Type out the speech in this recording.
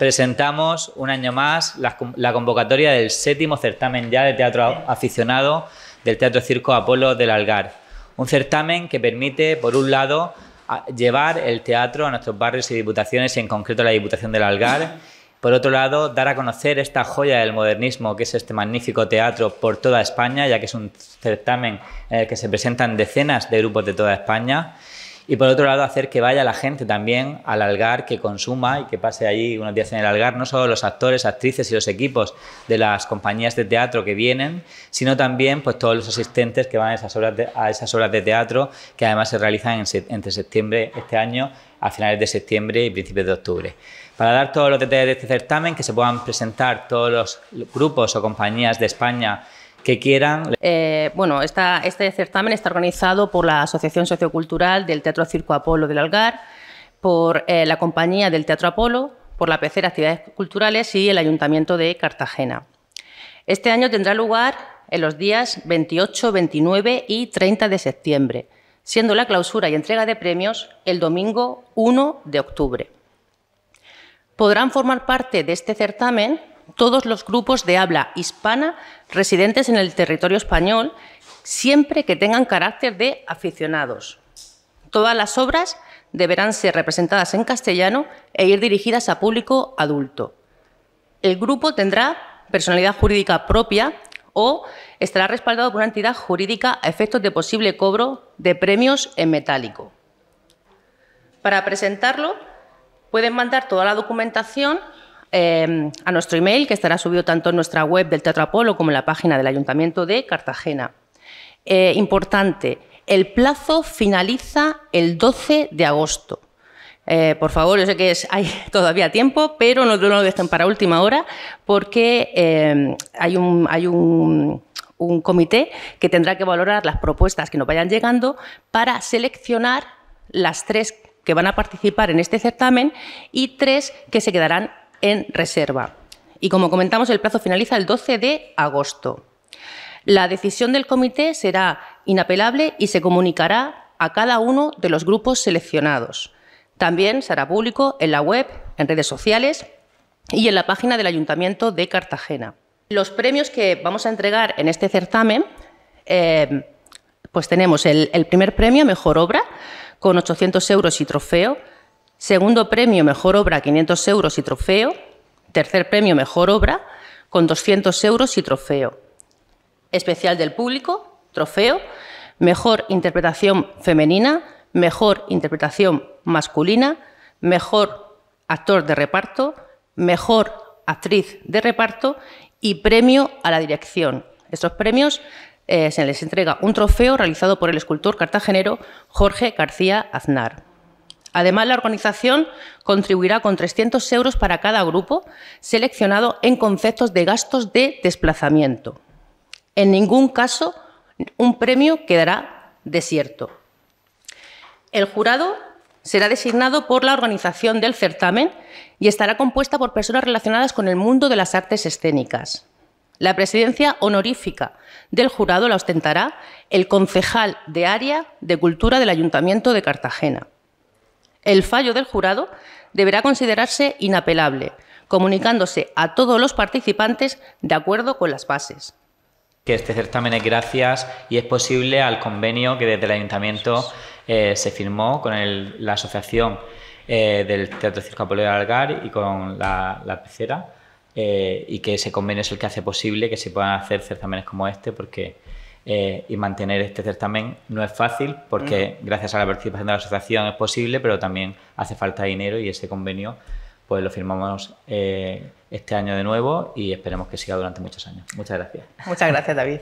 presentamos un año más la, convocatoria del séptimo certamen ya de teatro aficionado del Teatro Circo Apolo del Algar. Un certamen que permite, por un lado, llevar el teatro a nuestros barrios y diputaciones, y en concreto a la Diputación del Algar. Por otro lado, dar a conocer esta joya del modernismo, que es este magnífico teatro por toda España, ya que es un certamen en el que se presentan decenas de grupos de toda España. Y por otro lado, hacer que vaya la gente también al Algar, que consuma y que pase allí unos días en el Algar, no solo los actores, actrices y los equipos de las compañías de teatro que vienen, sino también pues, todos los asistentes que van a esas obras de, teatro, que además se realizan entre septiembre este año, a finales de septiembre y principios de octubre. Para dar todos los detalles de este certamen, que se puedan presentar todos los grupos o compañías de España que quieran. Eh, bueno, este certamen está organizado por la Asociación Sociocultural del Teatro Circo Apolo del Algar, por eh, la Compañía del Teatro Apolo, por la PCR Actividades Culturales y el Ayuntamiento de Cartagena. Este año tendrá lugar en los días 28, 29 y 30 de septiembre, siendo la clausura y entrega de premios el domingo 1 de octubre. Podrán formar parte de este certamen todos los grupos de habla hispana residentes en el territorio español, siempre que tengan carácter de aficionados. Todas las obras deberán ser representadas en castellano e ir dirigidas a público adulto. El grupo tendrá personalidad jurídica propia o estará respaldado por una entidad jurídica a efectos de posible cobro de premios en metálico. Para presentarlo, pueden mandar toda la documentación Em, a nuestro email, que estará subido tanto en nuestra web del Teatro Apolo como en la página del Ayuntamiento de Cartagena. Eh, importante, el plazo finaliza el 12 de agosto. Eh, por favor, yo sé que hay todavía tiempo, pero no, lo dejen para última hora porque em, hay un... un comité que tendrá que valorar las propuestas que nos vayan llegando para seleccionar las tres que van a participar en este certamen y tres que se quedarán en reserva. Y como comentamos, el plazo finaliza el 12 de agosto. La decisión del comité será inapelable y se comunicará a cada uno de los grupos seleccionados. También será público en la web, en redes sociales y en la página del Ayuntamiento de Cartagena. Los premios que vamos a entregar en este certamen, em, pues tenemos el, el primer premio, Mejor Obra, con 800 euros y trofeo. Segundo premio, mejor obra, 500 euros y trofeo. Tercer premio, mejor obra, con 200 euros y trofeo. Especial del público, trofeo. Mejor interpretación femenina, mejor interpretación masculina, mejor actor de reparto, mejor actriz de reparto y premio a la dirección. Estos premios eh, se les entrega un trofeo realizado por el escultor cartagenero Jorge García Aznar. Además, la organización contribuirá con 300 euros para cada grupo seleccionado en conceptos de gastos de desplazamiento. En ningún caso, un premio quedará desierto. El jurado será designado por la organización del certamen y estará compuesta por personas relacionadas con el mundo de las artes escénicas. La presidencia honorífica del jurado la ostentará el concejal de área de cultura del Ayuntamiento de Cartagena. El fallo del jurado deberá considerarse inapelable, comunicándose a todos los participantes de acuerdo con las bases que este certamen es gracias y es posible al convenio que desde el ayuntamiento eh, se firmó con la asociación eh, del Teatro Circo Apolo Algar y con la, la pecera eh, y que ese convenio es el que hace posible que se puedan hacer certámenes como este porque eh, y mantener este certamen no es fácil porque gracias a la participación de la asociación es posible, pero también hace falta dinero y ese convenio pues lo firmamos eh, este año de nuevo y esperemos que siga durante muchos años. Muchas gracias. Muchas gracias, David.